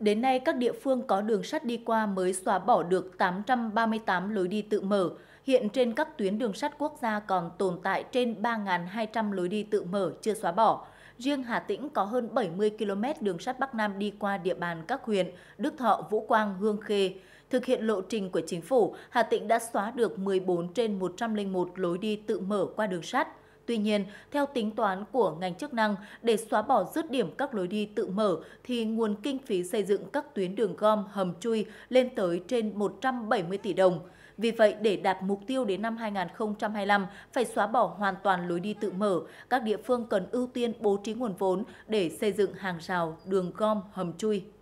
Đến nay, các địa phương có đường sắt đi qua mới xóa bỏ được 838 lối đi tự mở. Hiện trên các tuyến đường sắt quốc gia còn tồn tại trên 3.200 lối đi tự mở chưa xóa bỏ. Riêng Hà Tĩnh có hơn 70 km đường sắt Bắc Nam đi qua địa bàn các huyện Đức Thọ, Vũ Quang, Hương Khê. Thực hiện lộ trình của chính phủ, Hà Tĩnh đã xóa được 14 trên 101 lối đi tự mở qua đường sắt. Tuy nhiên, theo tính toán của ngành chức năng, để xóa bỏ dứt điểm các lối đi tự mở thì nguồn kinh phí xây dựng các tuyến đường gom hầm chui lên tới trên 170 tỷ đồng. Vì vậy, để đạt mục tiêu đến năm 2025 phải xóa bỏ hoàn toàn lối đi tự mở, các địa phương cần ưu tiên bố trí nguồn vốn để xây dựng hàng rào, đường gom, hầm chui